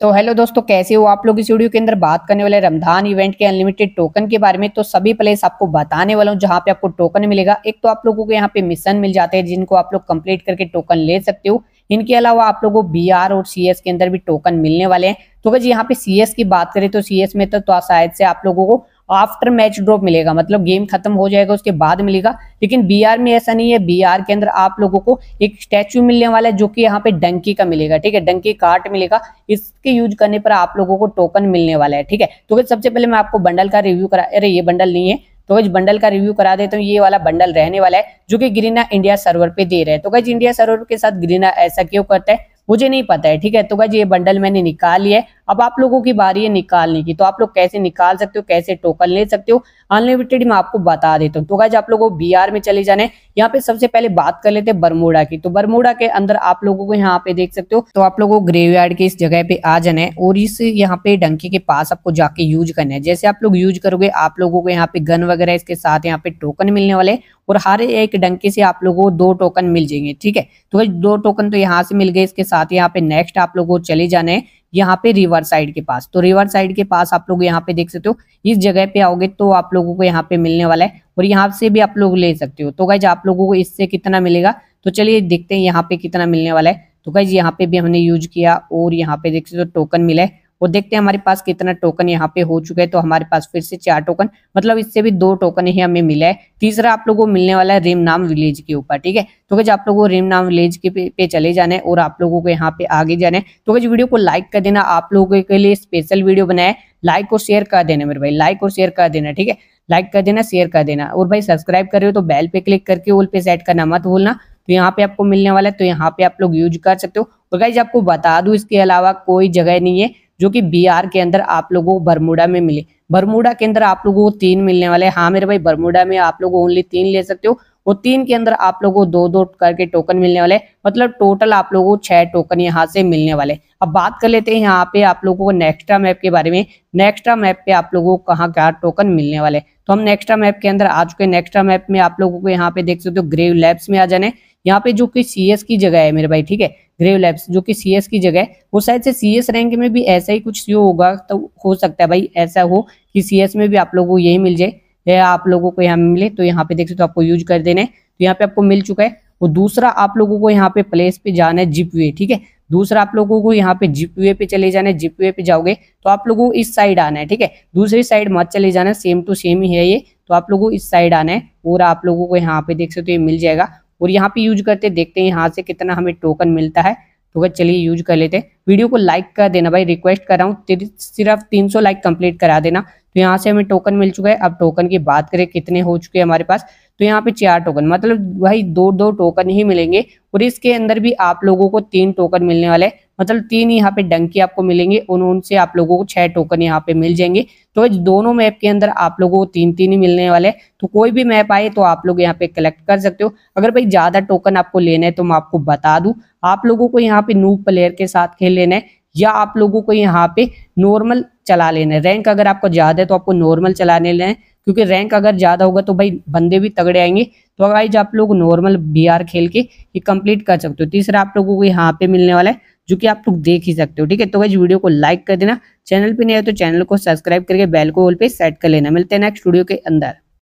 तो हेलो दोस्तों कैसे हो आप लोग इस वीडियो के अंदर बात करने वाले रमदान इवेंट के अनलिमिटेड टोकन के बारे में तो सभी प्लेस आपको बताने वाला हूँ जहाँ पे आपको टोकन मिलेगा एक तो आप लोगों को यहाँ पे मिशन मिल जाते हैं जिनको आप लोग कंप्लीट करके टोकन ले सकते हो इनके अलावा आप लोगों को बी और सी के अंदर भी टोकन मिलने वाले हैं तो भाई यहाँ पे सी की बात करें तो सी में तो, तो शायद से आप लोगों को आफ्टर मैच ड्रॉप मिलेगा मतलब गेम खत्म हो जाएगा उसके बाद मिलेगा लेकिन बीआर में ऐसा नहीं है बीआर के अंदर आप लोगों को एक स्टैचू मिलने वाला है जो कि यहाँ पे डंकी का मिलेगा ठीक है डंकी कार्ट मिलेगा इसके यूज करने पर आप लोगों को टोकन मिलने वाला है ठीक है तो सबसे पहले मैं आपको बंडल का रिव्यू करा अरे ये बंडल नहीं है तो गज बंडल का रिव्यू करा देता हूँ ये वाला बंडल रहने वाला है जो कि ग्रीना इंडिया सर्वर पे दे रहे हैं तो गज इंडिया सर्वर के साथ ग्रीना ऐसा क्यों करता है मुझे नहीं पता है ठीक है तो गज ये बंडल मैंने निकाल लिया है अब आप लोगों की बारी है निकालने की तो आप लोग कैसे निकाल सकते हो कैसे टोकन ले सकते हो अनलिमिटेड मैं आपको बता देता हूँ तो गाइज आप लोगों को बी में चले जाना है यहाँ पे सबसे पहले बात कर लेते हैं बरमोड़ा की तो बरमोड़ा के अंदर आप लोगों को यहाँ पे देख सकते हो तो आप लोगों को ग्रेवयार्ड के इस जगह पे आ जाना है और इस यहाँ पे डंके के पास आपको जाके यूज करना है जैसे आप लोग यूज करोगे आप लोगों को यहाँ पे गन वगैरह इसके साथ यहाँ पे टोकन मिलने वाले और हर एक डंके से आप लोगों को दो टोकन मिल जाएंगे ठीक है तो दो टोकन तो यहाँ से मिल गए इसके साथ यहाँ पे नेक्स्ट आप लोगों को चले जाना है यहाँ पे रिवर साइड के पास तो रिवर साइड के पास आप लोग यहाँ पे देख सकते हो इस जगह पे आओगे तो आप लोगों को यहाँ पे मिलने वाला है और यहाँ से भी आप लोग ले सकते हो तो गाइज आप लोगों को इससे कितना मिलेगा तो चलिए देखते हैं यहाँ पे कितना मिलने वाला है तो गाइज यहाँ पे भी हमने यूज किया और यहाँ पे देख सकते हो टोकन मिला है और देखते हैं हमारे पास कितना टोकन यहाँ पे हो चुका है तो हमारे पास फिर से चार टोकन मतलब इससे भी दो टोकन ही हमें मिला है तीसरा आप लोगों को मिलने वाला है रिम नाम विलेज के ऊपर ठीक है तो कुछ आप लोगों को रिम नाम विलेज के पे, पे चले जाना है और आप लोगों को यहाँ पे आगे जाना है तो कुछ वीडियो को लाइक कर देना आप लोगों के लिए स्पेशल वीडियो बनाए लाइक और शेयर कर देना मेरे भाई लाइक और शेयर कर देना ठीक है लाइक कर देना शेयर कर देना और भाई सब्सक्राइब कर रहे हो तो बेल पे क्लिक करके ओल पे सेट करना मत भूलना तो यहाँ पे आपको मिलने वाला है तो यहाँ पे आप लोग यूज कर सकते हो और भाई आपको बता दू इसके अलावा कोई जगह नहीं है जो कि बिहार के अंदर आप लोगों को बरमुडा में मिले बरमुडा के अंदर आप लोगों को तीन मिलने वाले हैं हाँ मेरे भाई बरमुडा में आप लोग ओनली तीन ले सकते हो और तीन के अंदर आप लोगों को दो दो करके टोकन मिलने वाले मतलब टोटल आप लोगों को छह टोकन यहाँ से मिलने वाले अब बात कर लेते हैं यहाँ पे आप लोगों को नेक्स्ट्रा मैप के बारे में नेक्स्ट्रा मैप पे आप लोगों को कहाँ क्या टोकन मिलने वाले तो हम नेक्स्ट्रा मैप के अंदर आ चुके हैं नेक्स्ट्रा मैप में आप लोगों को यहाँ पे देख सकते हो ग्रेव लैब्स में आ जाने यहाँ पे जो कि सीएस की जगह है मेरे भाई ठीक है ग्रेव लैब्स जो कि सीएस की जगह है वो शायद से सीएस रैंक में भी ऐसा ही कुछ सीओ होगा तो हो सकता है भाई ऐसा हो कि सीएस में भी आप लोगों को यही मिल जाए आप लोगों को यहाँ मिले तो यहाँ पे देख सकते हो आपको यूज कर देना है तो यहाँ पे आपको मिल चुका है और दूसरा आप लोगों को यहाँ पे प्लेस पे जाना है जिप ठीक है दूसरा आप लोगों को यहाँ पे जीपीए पे चले जाना है जीपीए पे जाओगे तो आप लोगों को इस साइड आना है ठीक है दूसरी साइड मत चले जाना सेम टू सेम ही है ये तो आप लोगों को इस साइड आना है और आप लोगों को यहाँ पे देख सकते हो तो ये मिल जाएगा और यहाँ पे यूज करते देखते हैं यहाँ से कितना हमें टोकन मिलता है तो वह चलिए यूज कर लेते हैं वीडियो को लाइक कर देना भाई रिक्वेस्ट कर रहा हूँ सिर्फ 300 लाइक कंप्लीट करा देना तो यहाँ से हमें टोकन मिल चुका है अब टोकन की बात करें कितने हो चुके हैं हमारे पास तो यहाँ पे चार टोकन मतलब भाई दो दो टोकन ही मिलेंगे और इसके अंदर भी आप लोगों को तीन टोकन मिलने वाले मतलब तीन यहाँ पे डंकी आपको मिलेंगे उन उनसे आप लोगों को छह टोकन यहाँ पे मिल जाएंगे तो दोनों मैप के अंदर आप लोगों को तीन तीन ही मिलने वाले तो कोई भी मैप आए तो आप लोग यहाँ पे कलेक्ट कर सकते हो अगर भाई ज्यादा टोकन आपको लेना है तो मैं आपको बता दू आप लोगों को यहाँ पे नू प्लेयर के साथ खेल लेना है या आप लोगों को यहाँ पे नॉर्मल चला लेना है रैंक अगर आपको ज्यादा है तो आपको नॉर्मल चला लेना है क्योंकि रैंक अगर ज़्यादा होगा तो भाई बंदे भी तगड़े आएंगे तो गाइज आप लोग नॉर्मल बी खेल के ये कंप्लीट कर सकते हो तीसरा आप लोगों को यहाँ पे मिलने वाला है जो कि आप लोग देख ही सकते हो ठीक है तो वैसे वीडियो को लाइक कर देना चैनल पर नहीं है तो चैनल को सब्सक्राइब करके बेल को ऑल पे सेट कर लेना मिलते हैं नेक्स्ट वीडियो के अंदर